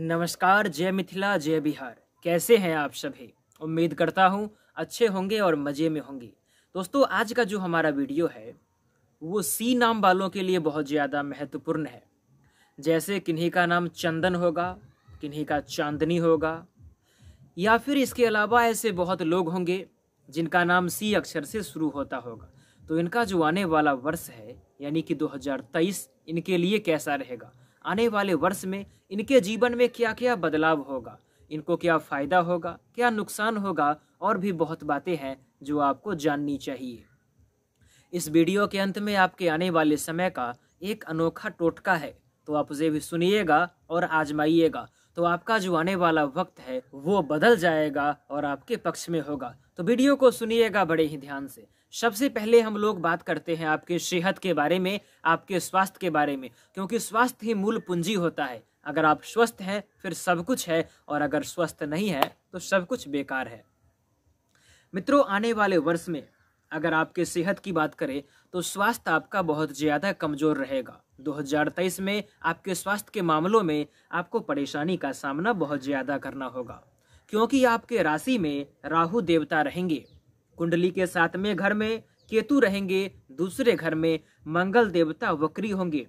नमस्कार जय मिथिला जय बिहार कैसे हैं आप सभी उम्मीद करता हूँ अच्छे होंगे और मज़े में होंगे दोस्तों आज का जो हमारा वीडियो है वो सी नाम वालों के लिए बहुत ज़्यादा महत्वपूर्ण है जैसे किन्हीं का नाम चंदन होगा किन्हीं का चांदनी होगा या फिर इसके अलावा ऐसे बहुत लोग होंगे जिनका नाम सी अक्षर से शुरू होता होगा तो इनका जो आने वाला वर्ष है यानी कि 2023 इनके लिए कैसा रहेगा आने वाले वर्ष में इनके जीवन में क्या क्या बदलाव होगा इनको क्या फ़ायदा होगा क्या नुकसान होगा और भी बहुत बातें हैं जो आपको जाननी चाहिए इस वीडियो के अंत में आपके आने वाले समय का एक अनोखा टोटका है तो आप उसे भी सुनिएगा और आजमाइएगा तो आपका जो आने वाला वक्त है वो बदल जाएगा और आपके पक्ष में होगा तो वीडियो को सुनिएगा बड़े ही ध्यान से सबसे पहले हम लोग बात करते हैं आपके सेहत के बारे में आपके स्वास्थ्य के बारे में क्योंकि स्वास्थ्य ही मूल पूंजी होता है अगर आप स्वस्थ हैं फिर सब कुछ है और अगर स्वस्थ नहीं है तो सब कुछ बेकार है मित्रों आने वाले वर्ष में अगर आपके सेहत की बात करें तो स्वास्थ्य आपका बहुत ज़्यादा कमज़ोर रहेगा 2023 में आपके स्वास्थ्य के मामलों में आपको परेशानी का सामना बहुत ज़्यादा करना होगा क्योंकि आपके राशि में राहु देवता रहेंगे कुंडली के सातवें घर में केतु रहेंगे दूसरे घर में मंगल देवता वक्री होंगे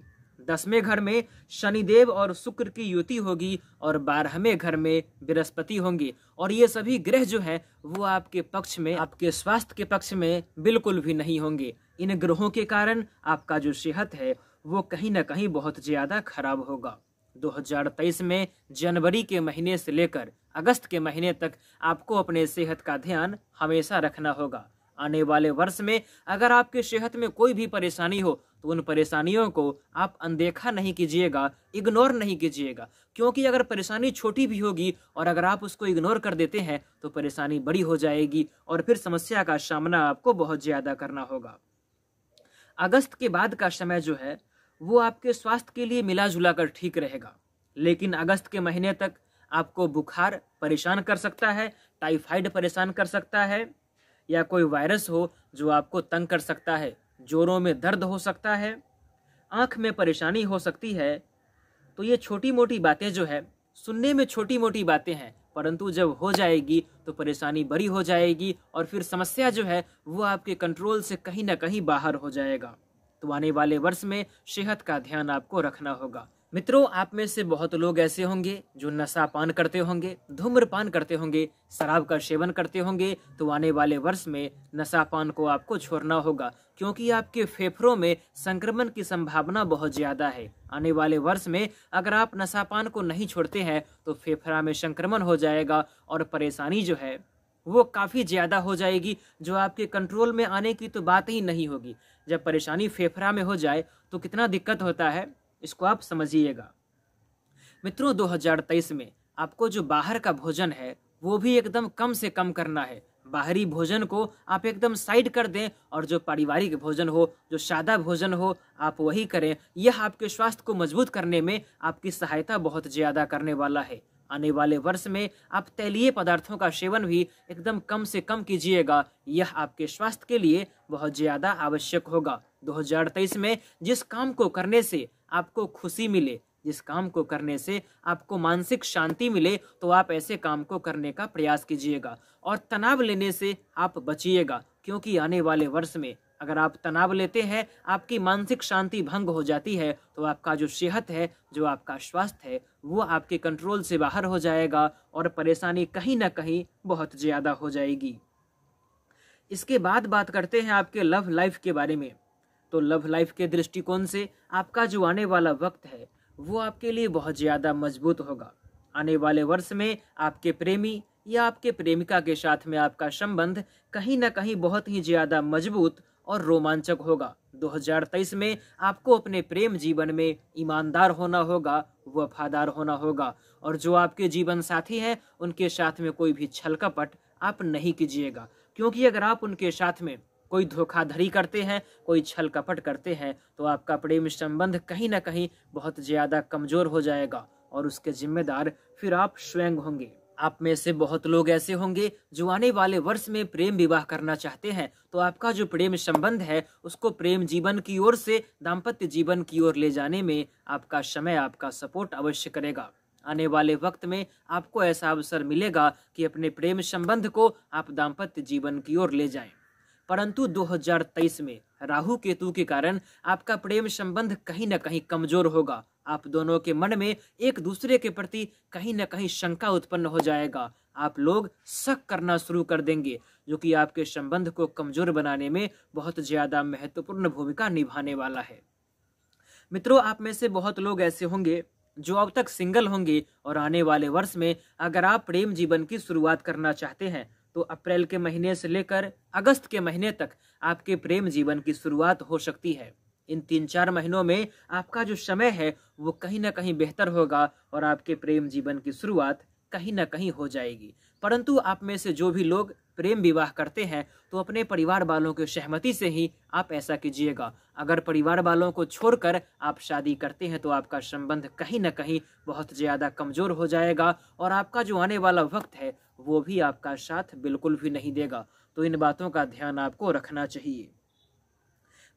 दसवें घर में शनि देव और शुक्र की युति होगी और बारहवें घर में बृहस्पति होंगे और ये सभी ग्रह जो हैं वो आपके पक्ष में आपके स्वास्थ्य के पक्ष में बिल्कुल भी नहीं होंगे इन ग्रहों के कारण आपका जो सेहत है वो कहीं ना कहीं बहुत ज़्यादा खराब होगा 2023 में जनवरी के महीने से लेकर अगस्त के महीने तक आपको अपने सेहत का ध्यान हमेशा रखना होगा आने वाले वर्ष में अगर आपके सेहत में कोई भी परेशानी हो तो उन परेशानियों को आप अनदेखा नहीं कीजिएगा इग्नोर नहीं कीजिएगा क्योंकि अगर परेशानी छोटी भी होगी और अगर आप उसको इग्नोर कर देते हैं तो परेशानी बड़ी हो जाएगी और फिर समस्या का सामना आपको बहुत ज़्यादा करना होगा अगस्त के बाद का समय जो है वो आपके स्वास्थ्य के लिए मिला जुला कर ठीक रहेगा लेकिन अगस्त के महीने तक आपको बुखार परेशान कर सकता है टाइफाइड परेशान कर सकता है या कोई वायरस हो जो आपको तंग कर सकता है जोरों में दर्द हो सकता है आँख में परेशानी हो सकती है तो ये छोटी मोटी बातें जो है सुनने में छोटी मोटी बातें हैं परंतु जब हो जाएगी तो परेशानी बड़ी हो जाएगी और फिर समस्या जो है वो आपके कंट्रोल से कहीं ना कहीं बाहर हो जाएगा तो आने वाले वर्ष में सेहत का ध्यान आपको रखना होगा मित्रों आप में से बहुत लोग ऐसे होंगे जो नशा पान करते होंगे धूम्रपान करते होंगे शराब का सेवन करते होंगे तो आने वाले वर्ष में नशा पान को आपको छोड़ना होगा क्योंकि आपके फेफड़ों में संक्रमण की संभावना बहुत ज़्यादा है आने वाले वर्ष में अगर आप नशा पान को नहीं छोड़ते हैं तो फेफड़ा में संक्रमण हो जाएगा और परेशानी जो है वो काफ़ी ज़्यादा हो जाएगी जो आपके कंट्रोल में आने की तो बात ही नहीं होगी जब परेशानी फेफड़ा में हो जाए तो कितना दिक्कत होता है इसको आप समझिएगा मित्रों 2023 में आपको जो बाहर का भोजन है वो भी एकदम कम से कम करना है बाहरी भोजन को आप एकदम साइड कर दें और जो पारिवारिक भोजन हो जो सादा भोजन हो आप वही करें यह आपके स्वास्थ्य को मजबूत करने में आपकी सहायता बहुत ज़्यादा करने वाला है आने वाले वर्ष में आप तैलीय पदार्थों का सेवन भी एकदम कम से कम कीजिएगा यह आपके स्वास्थ्य के लिए बहुत ज़्यादा आवश्यक होगा 2023 में जिस काम को करने से आपको खुशी मिले जिस काम को करने से आपको मानसिक शांति मिले तो आप ऐसे काम को करने का प्रयास कीजिएगा और तनाव लेने से आप बचिएगा क्योंकि आने वाले वर्ष में अगर आप तनाव लेते हैं आपकी मानसिक शांति भंग हो जाती है तो आपका जो सेहत है जो आपका स्वास्थ्य है वो आपके कंट्रोल से बाहर हो जाएगा और परेशानी कहीं ना कहीं बहुत ज़्यादा हो जाएगी इसके बाद बात करते हैं आपके लव लाइफ के बारे में तो लव लाइफ के दृष्टिकोण से आपका जो आने वाला वक्त है वो आपके लिए बहुत ज़्यादा मजबूत होगा आने वाले वर्ष में आपके प्रेमी या आपके प्रेमिका के साथ में आपका संबंध कहीं ना कहीं बहुत ही ज़्यादा मजबूत और रोमांचक होगा 2023 में आपको अपने प्रेम जीवन में ईमानदार होना होगा वफादार होना होगा और जो आपके जीवन साथी हैं उनके साथ में कोई भी छल कपट आप नहीं कीजिएगा क्योंकि अगर आप उनके साथ में कोई धोखाधड़ी करते हैं कोई छल कपट करते हैं तो आपका प्रेम संबंध कहीं ना कहीं बहुत ज़्यादा कमज़ोर हो जाएगा और उसके जिम्मेदार फिर आप स्वयं होंगे आप में से बहुत लोग ऐसे होंगे जो आने वाले वर्ष में प्रेम विवाह करना चाहते हैं तो आपका जो प्रेम संबंध है उसको प्रेम जीवन की ओर से दाम्पत्य जीवन की ओर ले जाने में आपका समय आपका सपोर्ट अवश्य करेगा आने वाले वक्त में आपको ऐसा अवसर मिलेगा कि अपने प्रेम संबंध को आप दाम्पत्य जीवन की ओर ले जाएं। परंतु 2023 में राहु केतु के कारण आपका प्रेम संबंध कहीं ना कहीं कमजोर होगा आप दोनों के मन में एक दूसरे के प्रति कहीं ना कहीं शंका उत्पन्न हो जाएगा आप लोग शक करना शुरू कर देंगे जो कि आपके संबंध को कमजोर बनाने में बहुत ज्यादा महत्वपूर्ण भूमिका निभाने वाला है मित्रों आप में से बहुत लोग ऐसे होंगे जो अब तक सिंगल होंगे और आने वाले वर्ष में अगर आप प्रेम जीवन की शुरुआत करना चाहते हैं तो अप्रैल के महीने से लेकर अगस्त के महीने तक आपके प्रेम जीवन की शुरुआत हो सकती है इन तीन चार महीनों में आपका जो समय है वो कहीं ना कहीं बेहतर होगा और आपके प्रेम जीवन की शुरुआत कहीं ना कहीं हो जाएगी परंतु आप में से जो भी लोग प्रेम विवाह करते हैं तो अपने परिवार वालों की सहमति से ही आप ऐसा कीजिएगा अगर परिवार वालों को छोड़कर आप शादी करते हैं तो आपका संबंध कहीं ना कहीं बहुत ज़्यादा कमज़ोर हो जाएगा और आपका जो आने वाला वक्त है वो भी आपका साथ बिल्कुल भी नहीं देगा तो इन बातों का ध्यान आपको रखना चाहिए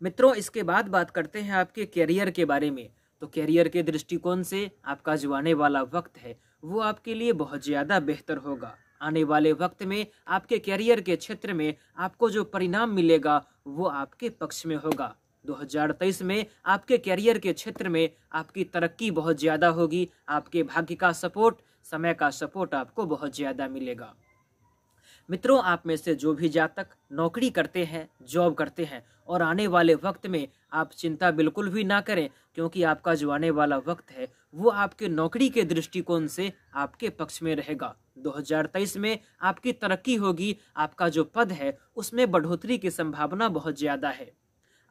मित्रों इसके बाद बात करते हैं आपके कैरियर के बारे में तो कैरियर के दृष्टिकोण से आपका जो आने वाला वक्त है वो आपके लिए बहुत ज़्यादा बेहतर होगा आने वाले वक्त में आपके कैरियर के क्षेत्र में आपको जो परिणाम मिलेगा वो आपके पक्ष में होगा 2023 में आपके करियर के क्षेत्र में आपकी तरक्की बहुत ज़्यादा होगी आपके भाग्य का सपोर्ट समय का सपोर्ट आपको बहुत ज़्यादा मिलेगा मित्रों आप में से जो भी जातक नौकरी करते हैं जॉब करते हैं और आने वाले वक्त में आप चिंता बिल्कुल भी ना करें क्योंकि आपका जो आने वाला वक्त है वो आपके नौकरी के दृष्टिकोण से आपके पक्ष में रहेगा 2023 में आपकी तरक्की होगी आपका जो पद है उसमें बढ़ोतरी की संभावना बहुत ज़्यादा है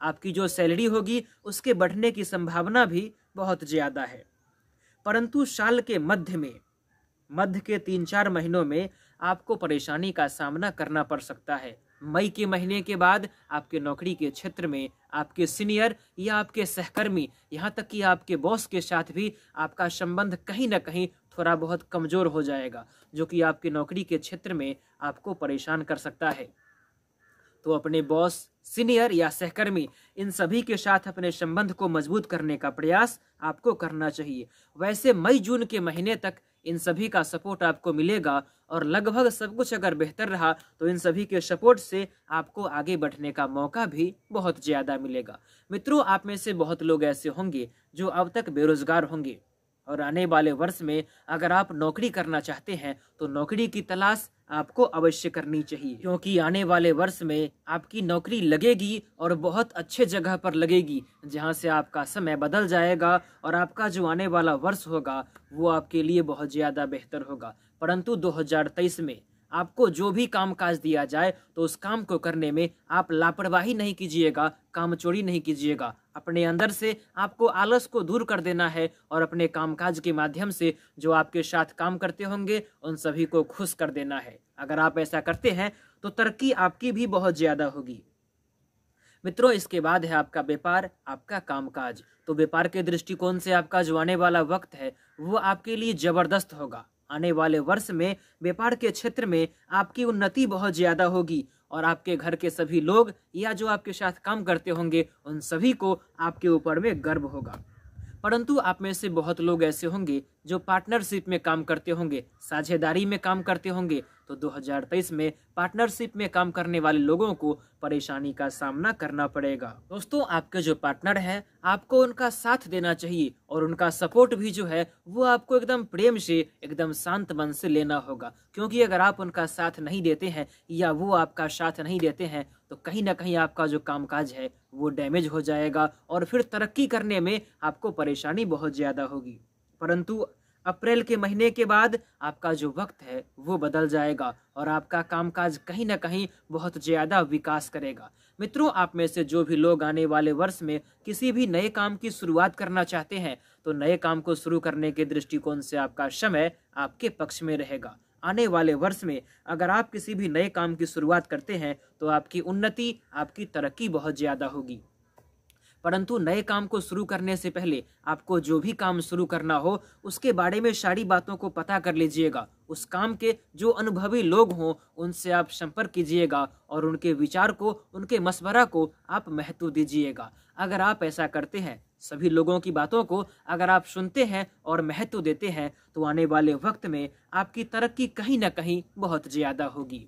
आपकी जो सैलरी होगी उसके बढ़ने की संभावना भी बहुत ज़्यादा है परंतु साल के मध्य में मध्य के तीन चार महीनों में आपको परेशानी का सामना करना पड़ सकता है मई के महीने के बाद आपके नौकरी के क्षेत्र में आपके सीनियर या आपके सहकर्मी यहाँ तक कि आपके बॉस के साथ भी आपका संबंध कहीं ना कहीं थोड़ा बहुत कमज़ोर हो जाएगा जो कि आपके नौकरी के क्षेत्र में आपको परेशान कर सकता है तो अपने बॉस सीनियर या सहकर्मी इन सभी के साथ अपने संबंध को मजबूत करने का प्रयास आपको करना चाहिए वैसे मई जून के महीने तक इन सभी का सपोर्ट आपको मिलेगा और लगभग सब कुछ अगर बेहतर रहा तो इन सभी के सपोर्ट से आपको आगे बढ़ने का मौका भी बहुत ज़्यादा मिलेगा मित्रों आप में से बहुत लोग ऐसे होंगे जो अब तक बेरोजगार होंगे और आने वाले वर्ष में अगर आप नौकरी करना चाहते हैं तो नौकरी की तलाश आपको अवश्य करनी चाहिए क्योंकि आने वाले वर्ष में आपकी नौकरी लगेगी और बहुत अच्छे जगह पर लगेगी जहां से आपका समय बदल जाएगा और आपका जो आने वाला वर्ष होगा वो आपके लिए बहुत ज़्यादा बेहतर होगा परंतु 2023 में आपको जो भी काम काज दिया जाए तो उस काम को करने में आप लापरवाही नहीं कीजिएगा काम चोरी नहीं कीजिएगा अपने अंदर से आपको आलस को दूर कर देना है और अपने कामकाज के माध्यम से जो आपके साथ काम करते होंगे उन सभी को खुश कर देना है अगर आप ऐसा करते हैं तो तरक्की आपकी भी बहुत ज़्यादा होगी मित्रों इसके बाद है आपका व्यापार आपका कामकाज तो व्यापार के दृष्टिकोण से आपका जो आने वाला वक्त है वो आपके लिए ज़बरदस्त होगा आने वाले वर्ष में व्यापार के क्षेत्र में आपकी उन्नति बहुत ज़्यादा होगी और आपके घर के सभी लोग या जो आपके साथ काम करते होंगे उन सभी को आपके ऊपर में गर्व होगा परंतु आप में से बहुत लोग ऐसे होंगे जो पार्टनरशिप में काम करते होंगे साझेदारी में काम करते होंगे तो 2023 में पार्टनरशिप में काम करने वाले लोगों को परेशानी का सामना करना पड़ेगा दोस्तों आपके जो पार्टनर हैं आपको उनका साथ देना चाहिए और उनका सपोर्ट भी जो है वो आपको एकदम प्रेम से एकदम शांत मन से लेना होगा क्योंकि अगर आप उनका साथ नहीं देते हैं या वो आपका साथ नहीं देते हैं तो कहीं ना कहीं आपका जो कामकाज है वो डैमेज हो जाएगा और फिर तरक्की करने में आपको परेशानी बहुत ज़्यादा होगी परंतु अप्रैल के महीने के बाद आपका जो वक्त है वो बदल जाएगा और आपका कामकाज कहीं ना कहीं बहुत ज़्यादा विकास करेगा मित्रों आप में से जो भी लोग आने वाले वर्ष में किसी भी नए काम की शुरुआत करना चाहते हैं तो नए काम को शुरू करने के दृष्टिकोण से आपका समय आपके पक्ष में रहेगा आने वाले वर्ष में अगर आप किसी भी नए काम की शुरुआत करते हैं तो आपकी उन्नति आपकी तरक्की बहुत ज़्यादा होगी परंतु नए काम को शुरू करने से पहले आपको जो भी काम शुरू करना हो उसके बारे में सारी बातों को पता कर लीजिएगा उस काम के जो अनुभवी लोग हों उनसे आप संपर्क कीजिएगा और उनके विचार को उनके मशवरा को आप महत्व दीजिएगा अगर आप ऐसा करते हैं सभी लोगों की बातों को अगर आप सुनते हैं और महत्व देते हैं तो आने वाले वक्त में आपकी तरक्की कहीं ना कहीं बहुत ज़्यादा होगी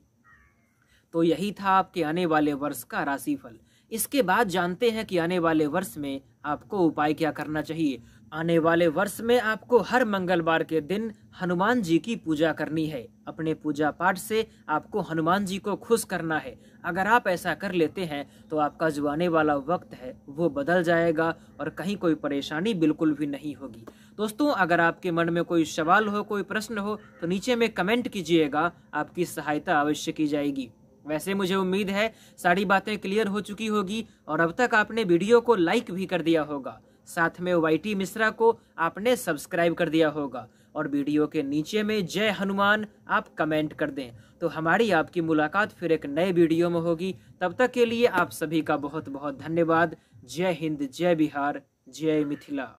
तो यही था आपके आने वाले वर्ष का राशिफल इसके बाद जानते हैं कि आने वाले वर्ष में आपको उपाय क्या करना चाहिए आने वाले वर्ष में आपको हर मंगलवार के दिन हनुमान जी की पूजा करनी है अपने पूजा पाठ से आपको हनुमान जी को खुश करना है अगर आप ऐसा कर लेते हैं तो आपका जो आने वाला वक्त है वो बदल जाएगा और कहीं कोई परेशानी बिल्कुल भी नहीं होगी दोस्तों अगर आपके मन में कोई सवाल हो कोई प्रश्न हो तो नीचे में कमेंट कीजिएगा आपकी सहायता अवश्य की जाएगी वैसे मुझे उम्मीद है सारी बातें क्लियर हो चुकी होगी और अब तक आपने वीडियो को लाइक भी कर दिया होगा साथ में वाई मिश्रा को आपने सब्सक्राइब कर दिया होगा और वीडियो के नीचे में जय हनुमान आप कमेंट कर दें तो हमारी आपकी मुलाकात फिर एक नए वीडियो में होगी तब तक के लिए आप सभी का बहुत बहुत धन्यवाद जय हिंद जय बिहार जय मिथिला